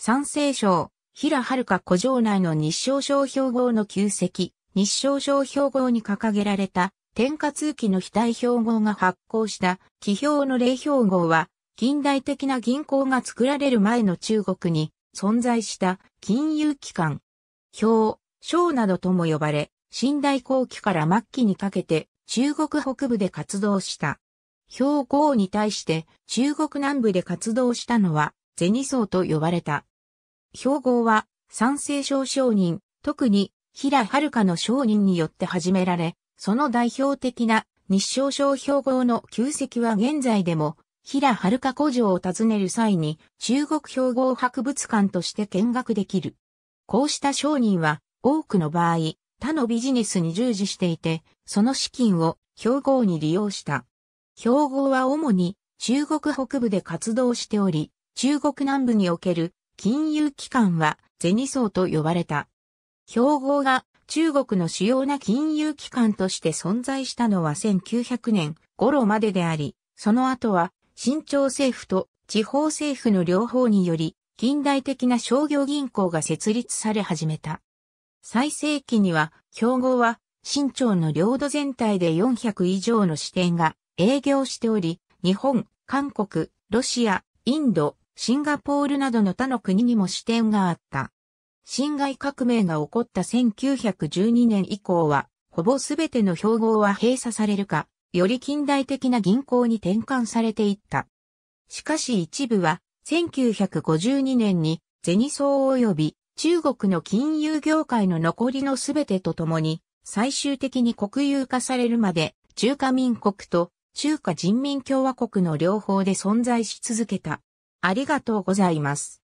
山西省、平遥古城内の日照章標号の旧跡、日照章標号に掲げられた、天下通期の非対標号が発行した、気表の霊標号は、近代的な銀行が作られる前の中国に存在した金融機関、表、章などとも呼ばれ、新代後期から末期にかけて中国北部で活動した。標号に対して中国南部で活動したのは、ゼニ層と呼ばれた。標号は、賛成賞商人、特に、平遥の商人によって始められ、その代表的な日照商標号の旧跡は現在でも、平遥古城を訪ねる際に、中国標号博物館として見学できる。こうした商人は、多くの場合、他のビジネスに従事していて、その資金を標号に利用した。標号は主に中国北部で活動しており、中国南部における金融機関はゼニ層と呼ばれた。標号が中国の主要な金融機関として存在したのは1900年頃までであり、その後は新朝政府と地方政府の両方により近代的な商業銀行が設立され始めた。最盛期には標号は新朝の領土全体で400以上の支店が営業しており、日本、韓国、ロシア、インド、シンガポールなどの他の国にも支店があった。侵害革命が起こった1912年以降は、ほぼすべての標号は閉鎖されるか、より近代的な銀行に転換されていった。しかし一部は、1952年に、ゼソ層及び中国の金融業界の残りのすべてとともに、最終的に国有化されるまで、中華民国と中華人民共和国の両方で存在し続けた。ありがとうございます。